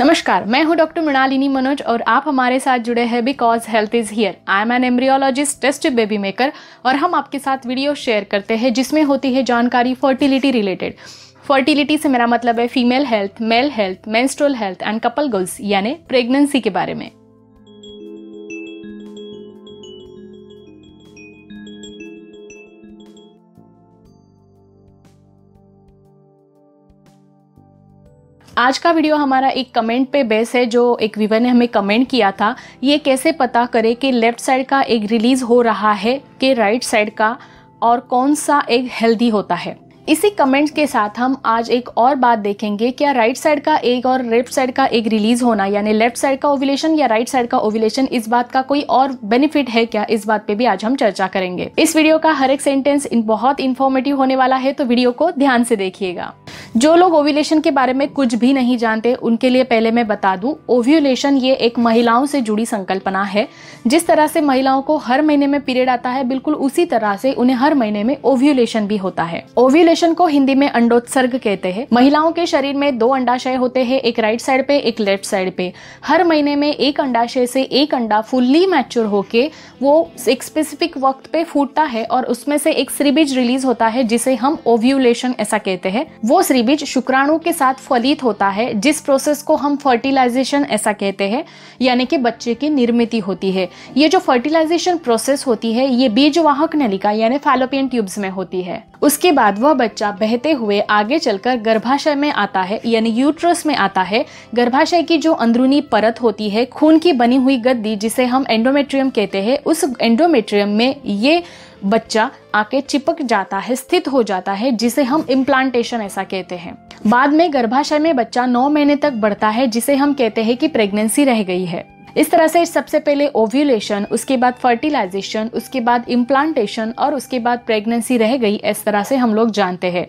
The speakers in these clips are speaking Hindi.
नमस्कार मैं हूं डॉक्टर मृणालिनी मनोज और आप हमारे साथ जुड़े हैं because health is here I am an embryologist test baby maker और हम आपके साथ वीडियो शेयर करते हैं जिसमें होती है जानकारी फर्टिलिटी रिलेटेड फर्टिलिटी से मेरा मतलब है female health male health menstrual health and couple girls यानी प्रेगनेंसी के बारे में आज का वीडियो हमारा एक कमेंट पे बेस है जो एक विवर ने हमें कमेंट किया था ये कैसे पता करें कि लेफ़्ट साइड का एक रिलीज़ हो रहा है कि राइट साइड का और कौन सा एग हेल्दी होता है इसी कमेंट के साथ हम आज एक और बात देखेंगे क्या राइट साइड का एक और लेफ्ट साइड का एक रिलीज होना यानी लेफ्ट साइड का ओविलेशन या राइट साइड का ओविलेशन इस बात का कोई और बेनिफिट है क्या इस बात पे भी आज हम चर्चा करेंगे इस वीडियो का हर एक सेंटेंस बहुत इन्फॉर्मेटिव होने वाला है तो वीडियो को ध्यान से देखिएगा जो लोग ओव्यूलेशन के बारे में कुछ भी नहीं जानते उनके लिए पहले मैं बता दूं ओव्यूलेशन ये एक महिलाओं से जुड़ी संकल्पना है जिस तरह से महिलाओं को हर महीने में पीरियड आता है बिल्कुल उसी तरह से उन्हें हर महीने में ओव्यूलेशन भी होता है ओव्यूलेशन फेर्टिलाइजेशन को हिंदी में अंडोत्सर्ग कहते हैं महिलाओं के शरीर में दो अंडाशय होते हैं एक राइट साइड पे एक लेफ्ट साइड पे हर महीने में एक अंडाशय से एक अंडा फुल्ली मैच्योर होके वो एक स्पेसिफिक वक्त पे फूटता है और उसमें से एक श्रीबीज रिलीज होता है जिसे हम ओव्यूलेशन ऐसा कहते हैं वो श्रीबीज शुक्राणु के साथ फलित होता है जिस प्रोसेस को हम फर्टिलाइजेशन ऐसा कहते हैं यानी कि बच्चे की निर्मित होती है ये जो फर्टिलाइजेशन प्रोसेस होती है ये बीजवाहक नलिका यानी फैलोपियन ट्यूब्स में होती है उसके बाद वह बच्चा बहते हुए आगे चलकर गर्भाशय में आता है यानी यूट्रस में आता है गर्भाशय की जो अंदरूनी परत होती है खून की बनी हुई गद्दी जिसे हम एंडोमेट्रियम कहते हैं उस एंडोमेट्रियम में ये बच्चा आके चिपक जाता है स्थित हो जाता है जिसे हम इम्प्लांटेशन ऐसा कहते हैं बाद में गर्भाशय में बच्चा नौ महीने तक बढ़ता है जिसे हम कहते हैं कि प्रेगनेंसी रह गई है इस तरह से सबसे पहले ओव्यूलेशन उसके बाद फर्टिलाइजेशन उसके बाद इम्प्लांटेशन और उसके बाद प्रेगनेंसी रह गई इस तरह से हम लोग जानते हैं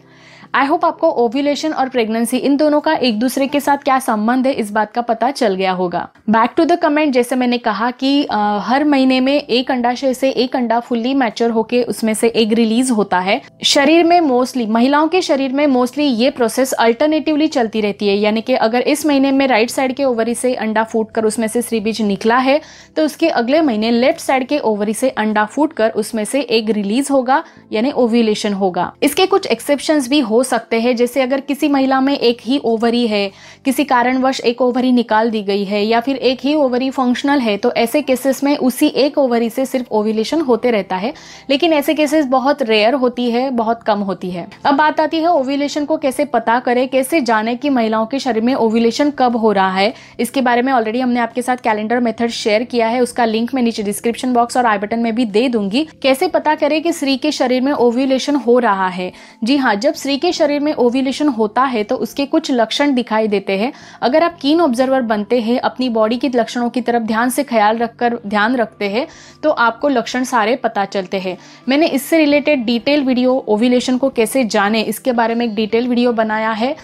आई होप आपको ओव्यूलेशन और प्रेगनेंसी इन दोनों का एक दूसरे के साथ क्या संबंध है इस बात का पता चल गया होगा बैक टू द कमेंट जैसे मैंने कहा कि आ, हर महीने में एक अंडाशय से एक अंडा फुल्ली मैच्योर होके उसमें से एग रिलीज होता है शरीर में मोस्टली महिलाओं के शरीर में मोस्टली ये प्रोसेस अल्टरनेटिवली चलती रहती है यानी कि अगर इस महीने में राइट साइड के ओवरी से अंडा फूट कर उसमें से श्रीबीज निकला है तो उसके अगले महीने लेफ्ट साइड के ओवरी से अंडा फूट कर उसमें से एग रिलीज होगा यानी ओव्यूलेशन होगा इसके कुछ एक्सेप्शन भी हो सकते हैं जैसे अगर किसी महिला में एक ही ओवरी है किसी कारणवश एक ओवरी निकाल दी गई है या फिर एक ही ओवरी फंक्शनल है तो ऐसे केसेस में उसी एक ओवरी से सिर्फ ओविलेशन होते रहता है लेकिन ऐसे केसेस बहुत रेयर होती है बहुत कम होती है अब बात आती है ओव्यूलेशन को कैसे पता करें कैसे जाने की महिलाओं के शरीर में ओव्यूलेशन कब हो रहा है इसके बारे में ऑलरेडी हमने आपके साथ कैलेंडर मेथड शेयर किया है उसका लिंक मैं नीचे डिस्क्रिप्शन बॉक्स और आई बटन में भी दे दूंगी कैसे पता करें कि स्त्री के शरीर में ओव्यूलेशन हो रहा है जी हाँ जब स्त्री के के शरीर में ओव्यूलेशन होता है तो उसके कुछ लक्षण दिखाई देते हैं अगर आप कीन ऑब्जर्वर बनते हैं अपनी बॉडी के लक्षणों की तरफ ध्यान से ख्याल रखकर ध्यान रखते हैं तो आपको लक्षण सारे पता चलते हैं मैंने इससे रिलेटेड डिटेल वीडियो ओव्यूलेशन को कैसे जाने इसके बारे में एक डिटेल वीडियो बनाया है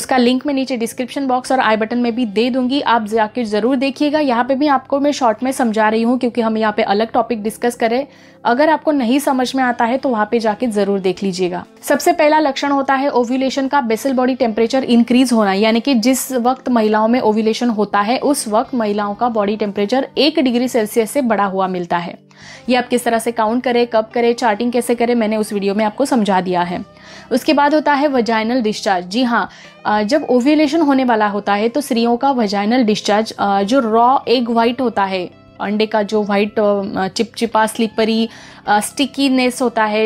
उसका लिंक मैं नीचे डिस्क्रिप्शन बॉक्स और आई बटन में भी दे दूंगी आप जाके ज़रूर देखिएगा यहाँ पे भी आपको मैं शॉर्ट में समझा रही हूँ क्योंकि हम यहाँ पे अलग टॉपिक डिस्कस करें अगर आपको नहीं समझ में आता है तो वहाँ पे जाके जरूर देख लीजिएगा सबसे पहला लक्षण होता है ओव्यूलेशन का बेसल बॉडी टेम्परेचर इंक्रीज होना यानी कि जिस वक्त महिलाओं में ओव्यूलेशन होता है उस वक्त महिलाओं का बॉडी टेम्परेचर एक डिग्री सेल्सियस से बड़ा हुआ मिलता है ये आप किस तरह से काउंट करें कब करें चार्टिंग कैसे करें मैंने उस वीडियो में आपको समझा दिया है उसके बाद होता है वजाइनल डिस्चार्ज जी हाँ जब ओव्यूलेशन होने वाला होता है तो स्त्रियों का वजाइनल डिस्चार्ज जो रॉ एग व्हाइट होता है अंडे का जो वाइट चिपचिपा स्लिपरी स्टिकीनेस होता है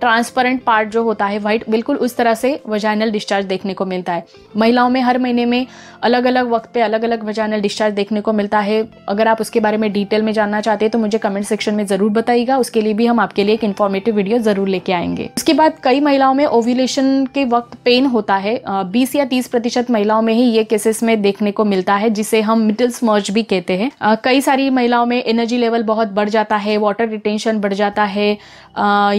ट्रांसपेरेंट पार्ट जो होता है वाइट बिल्कुल उस तरह से वजाइनल डिस्चार्ज देखने को मिलता है महिलाओं में हर महीने में अलग अलग वक्त पे अलग अलग वजाइनल डिस्चार्ज देखने को मिलता है अगर आप उसके बारे में डिटेल में जानना चाहते हैं तो मुझे कमेंट सेक्शन में ज़रूर बताइएगा उसके लिए भी हम आपके लिए एक इन्फॉर्मेटिव वीडियो ज़रूर लेके आएंगे उसके बाद कई महिलाओं में ओव्यूलेशन के वक्त पेन होता है बीस या तीस प्रतिशत महिलाओं में ही ये केसेस में देखने को मिलता है जिसे हम मिडिल स्मर्ज भी कहते हैं कई सारी महिलाओं में एनर्जी लेवल बहुत बढ़ जाता है वाटर रिटेंशन बढ़ जाता है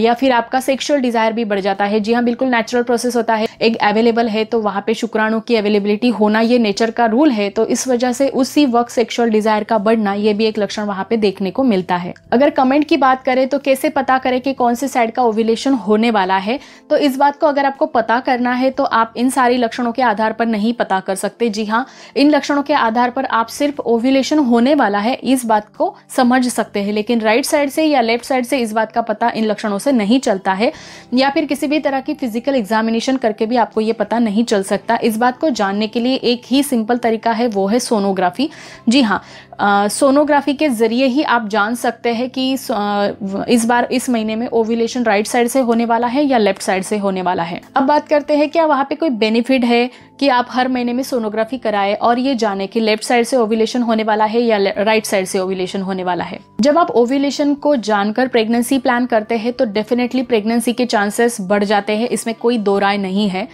या फिर आपका सेक्सुअल डिजायर भी बढ़ जाता है जी हाँ बिल्कुल नेचुरल प्रोसेस होता है एक अवेलेबल है तो वहां पे शुक्राणु की अवेलेबिलिटी होना ये नेचर का रूल है तो इस वजह से उसी वक्त सेक्सुअल डिजायर का बढ़ना ये भी एक लक्षण वहां पे देखने को मिलता है अगर कमेंट की बात करें तो कैसे पता करें कि कौन से साइड का ओव्यूलेशन होने वाला है तो इस बात को अगर आपको पता करना है तो आप इन सारी लक्षणों के आधार पर नहीं पता कर सकते जी हाँ इन लक्षणों के आधार पर आप सिर्फ ओव्यूलेशन होने वाला है इस बात को समझ सकते हैं लेकिन राइट साइड से या लेफ्ट साइड से इस बात का पता इन लक्षणों से नहीं चलता है है या फिर किसी भी तरह की फिजिकल एग्जामिनेशन करके भी आपको ये पता नहीं चल सकता इस बात को जानने के लिए एक ही सिंपल तरीका है वो है सोनोग्राफी जी हाँ सोनोग्राफी के ज़रिए ही आप जान सकते हैं कि इस बार इस महीने में ओव्यूलेशन राइट साइड से होने वाला है या लेफ्ट साइड से होने वाला है अब बात करते हैं क्या वहाँ पे कोई बेनिफिट है कि आप हर महीने में सोनोग्राफी कराएं और ये जाने कि लेफ्ट साइड से ओव्यूलेशन होने वाला है या राइट साइड से ओव्यूलेशन होने वाला है जब आप ओव्यूलेशन को जानकर प्रेगनेंसी प्लान करते हैं तो डेफिनेटली प्रेगनेंसी के चांसेस बढ़ जाते हैं इसमें कोई दो राय नहीं है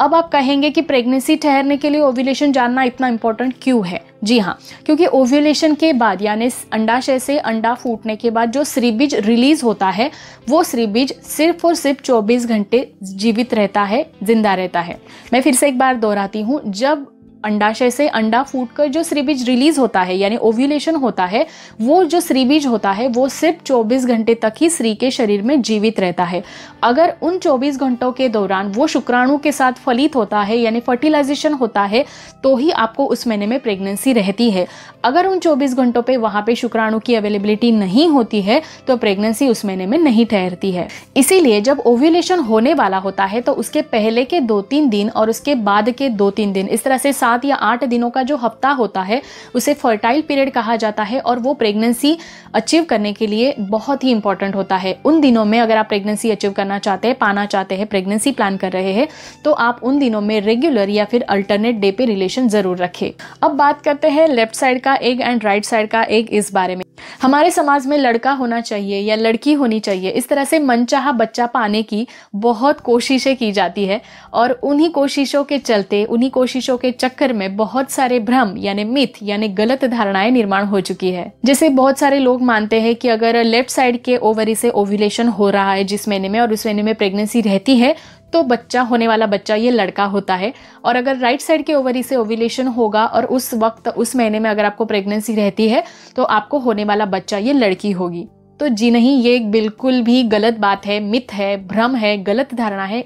अब आप कहेंगे कि प्रेगनेंसी ठहरने के लिए ओव्यूलेशन जानना इतना इंपॉर्टेंट क्यों है जी हाँ क्योंकि ओव्यूलेशन के बाद यानी अंडाशय से अंडा फूटने के बाद जो श्रीबीज रिलीज होता है वो श्रीबीज सिर्फ और सिर्फ 24 घंटे जीवित रहता है जिंदा रहता है मैं फिर से एक बार दोहराती हूँ जब अंडाशय से अंडा फूट कर जो श्रीबीज रिलीज होता है यानी ओव्यूलेशन होता है वो जो श्रीबीज होता है वो सिर्फ 24 घंटे तक ही स्त्री के शरीर में जीवित रहता है अगर उन 24 घंटों के दौरान वो शुक्राणु के साथ फलित होता है यानी फर्टिलाइजेशन होता है तो ही आपको उस महीने में प्रेगनेंसी रहती है अगर उन चौबीस घंटों पर वहाँ पर शुक्राणु की अवेलेबिलिटी नहीं होती है तो प्रेगनेंसी उस महीने में नहीं ठहरती है इसीलिए जब ओव्यूलेशन होने वाला होता है तो उसके पहले के दो तीन दिन और उसके बाद के दो तीन दिन इस तरह से सात या आठ दिनों का जो हफ्ता होता है उसे फर्टाइल पीरियड कहा जाता है और वो प्रेगनेंसी अचीव करने के लिए बहुत ही इंपॉर्टेंट होता है उन दिनों में अगर आप प्रेगनेंसी अचीव करना चाहते हैं पाना चाहते हैं प्रेगनेंसी प्लान कर रहे हैं तो आप उन दिनों में रेगुलर या फिर अल्टरनेट डे पे रिलेशन जरूर रखें अब बात करते हैं लेफ्ट साइड का एग एंड राइट साइड का एग इस बारे में हमारे समाज में लड़का होना चाहिए या लड़की होनी चाहिए इस तरह से मनचाहा बच्चा पाने की बहुत कोशिशें की जाती है और उन्हीं कोशिशों के चलते उन्हीं कोशिशों के चक्कर लेकर में बहुत सारे भ्रम यानी मिथ यानी गलत धारणाएं निर्माण हो चुकी है जैसे बहुत सारे लोग मानते हैं कि अगर लेफ्ट साइड के ओवरी से ओव्यूलेशन हो रहा है जिस महीने में और उस महीने में प्रेगनेंसी रहती है तो बच्चा होने वाला बच्चा ये लड़का होता है और अगर राइट साइड के ओवरी से ओव्यूलेशन होगा और उस वक्त उस महीने में अगर आपको प्रेगनेंसी रहती है तो आपको होने वाला बच्चा ये लड़की होगी तो जी नहीं ये बिल्कुल भी गलत बात है मिथ है भ्रम है गलत धारणा है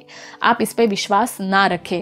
आप इस पर विश्वास ना रखें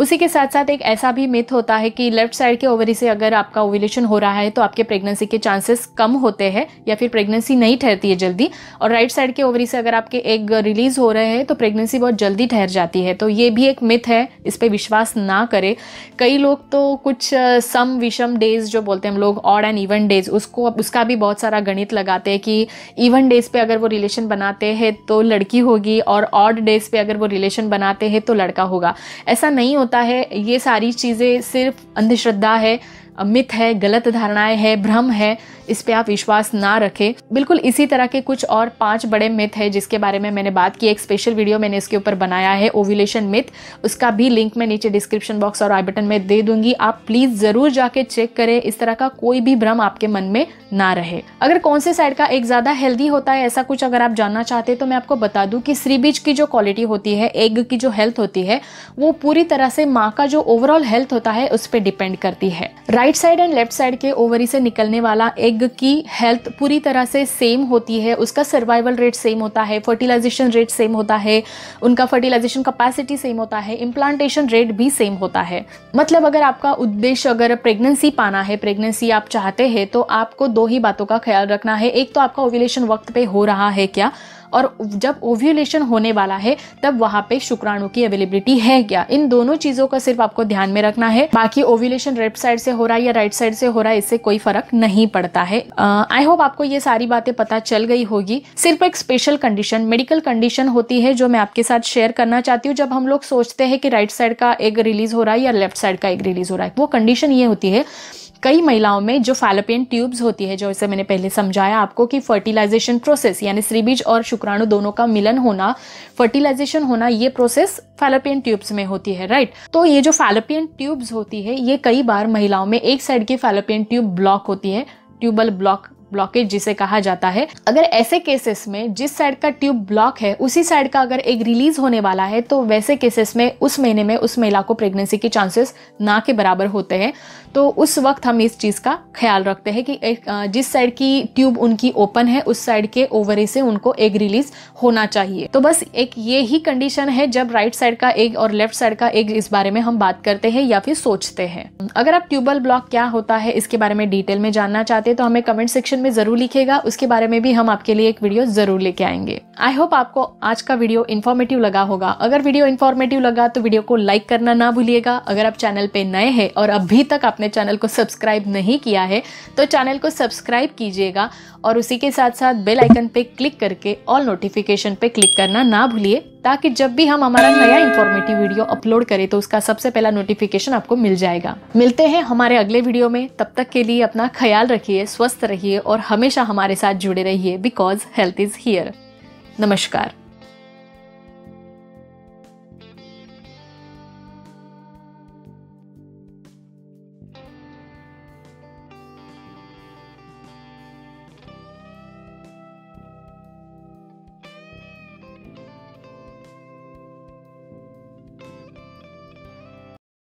उसी के साथ साथ एक ऐसा भी मिथ होता है कि लेफ्ट साइड के ओवरी से अगर आपका ओवुलेशन हो रहा है तो आपके प्रेगनेंसी के चांसेस कम होते हैं या फिर प्रेगनेंसी नहीं ठहरती है जल्दी और राइट साइड के ओवरी से अगर आपके एग रिलीज हो रहे हैं तो प्रेगनेंसी बहुत जल्दी ठहर जाती है तो ये भी एक मिथ है इस पर विश्वास ना करें कई लोग तो कुछ सम विषम डेज जो बोलते हैं हम लोग ऑड एंड इवन डेज उसको उसका भी बहुत सारा गणित लगाते हैं कि इवन डेज पे अगर वो रिलेशन बनाते हैं तो लड़की होगी और ऑड डेज पे अगर वो रिलेशन बनाते हैं तो लड़का होगा ऐसा नहीं होता है ये सारी चीज़ें सिर्फ अंधश्रद्धा है मिथ है गलत धारणाएं है भ्रम है इस पे आप विश्वास ना रखें बिल्कुल इसी तरह के कुछ और पांच बड़े मिथ है जिसके बारे में मैंने बात की एक स्पेशल वीडियो मैंने इसके ऊपर बनाया है ओव्यूलेशन मिथ उसका भी लिंक मैं नीचे डिस्क्रिप्शन बॉक्स और आई बटन में दे दूंगी आप प्लीज़ ज़रूर जाके चेक करें इस तरह का कोई भी भ्रम आपके मन में ना रहे अगर कौन से साइड का एक ज़्यादा हेल्दी होता है ऐसा कुछ अगर आप जानना चाहते हैं तो मैं आपको बता दूँ कि श्रीबीज की जो क्वालिटी होती है एग की जो हेल्थ होती है वो पूरी तरह से माँ का जो ओवरऑल हेल्थ होता है उस पर डिपेंड करती है right side and left side के ओवरी से निकलने वाला एग की हेल्थ पूरी तरह से सेम होती है उसका सर्वाइवल रेट सेम होता है फर्टिलाइजेशन रेट सेम होता है उनका फर्टिलाइजेशन कैपेसिटी सेम होता है इम्प्लांटेशन रेट भी सेम होता है मतलब अगर आपका उद्देश्य अगर प्रेगनेंसी पाना है प्रेगनेंसी आप चाहते हैं तो आपको दो ही बातों का ख्याल रखना है एक तो आपका ओव्यूलेशन वक्त पे हो रहा है क्या और जब ओव्यूलेशन होने वाला है तब वहाँ पे शुक्राणु की अवेलेबिलिटी है क्या इन दोनों चीज़ों का सिर्फ आपको ध्यान में रखना है बाकी ओव्यूलेशन लेफ्ट साइड से हो रहा है या राइट साइड से हो रहा है इससे कोई फर्क नहीं पड़ता है आई होप आपको ये सारी बातें पता चल गई होगी सिर्फ एक स्पेशल कंडीशन मेडिकल कंडीशन होती है जो मैं आपके साथ शेयर करना चाहती हूँ जब हम लोग सोचते हैं कि राइट साइड का एग रिलीज हो रहा है या लेफ्ट साइड का एग रिलीज हो रहा है वो कंडीशन ये होती है कई महिलाओं में जो फैलोपियन ट्यूब्स होती है जो इसे मैंने पहले समझाया आपको कि फर्टिलाइजेशन प्रोसेस यानी श्रीबीज और शुक्राणु दोनों का मिलन होना फर्टिलाइजेशन होना ये प्रोसेस फैलोपियन ट्यूब्स में होती है राइट तो ये जो फैलोपियन ट्यूब्स होती है ये कई बार महिलाओं में एक साइड की फैलोपियन ट्यूब ब्लॉक होती है ट्यूबल ब्लॉक ब्लॉकेज जिसे कहा जाता है अगर ऐसे केसेस में जिस साइड का ट्यूब ब्लॉक है उसी साइड का अगर एक रिलीज होने वाला है तो वैसे केसेस में उस महीने में उस महिला को प्रेगनेंसी के चांसेस ना के बराबर होते हैं तो उस वक्त हम इस चीज़ का ख्याल रखते हैं कि एक जिस साइड की ट्यूब उनकी ओपन है उस साइड के ओवरी से उनको एक रिलीज होना चाहिए तो बस एक ये ही कंडीशन है जब राइट साइड का एग और लेफ्ट साइड का एग इस बारे में हम बात करते हैं या फिर सोचते हैं अगर आप ट्यूबल ब्लॉक क्या होता है इसके बारे में डिटेल में जानना चाहते हैं तो हमें कमेंट सेक्शन में ज़रूर लिखेगा उसके बारे में भी हम आपके लिए एक वीडियो ज़रूर लेके आएंगे आई होप आपको आज का वीडियो इन्फॉर्मेटिव लगा होगा अगर वीडियो इन्फॉर्मेटिव लगा तो वीडियो को लाइक करना ना भूलिएगा अगर आप चैनल पे नए हैं और अभी तक आपने आपने चैनल को सब्सक्राइब नहीं किया है तो चैनल को सब्सक्राइब कीजिएगा और उसी के साथ साथ बेल आइकन पे क्लिक करके ऑल नोटिफिकेशन पे क्लिक करना ना भूलिए ताकि जब भी हम हमारा नया इन्फॉर्मेटिव वीडियो अपलोड करें तो उसका सबसे पहला नोटिफिकेशन आपको मिल जाएगा मिलते हैं हमारे अगले वीडियो में तब तक के लिए अपना ख्याल रखिए स्वस्थ रहिए और हमेशा हमारे साथ जुड़े रहिए बिकॉज हेल्थ इज़ हियर नमस्कार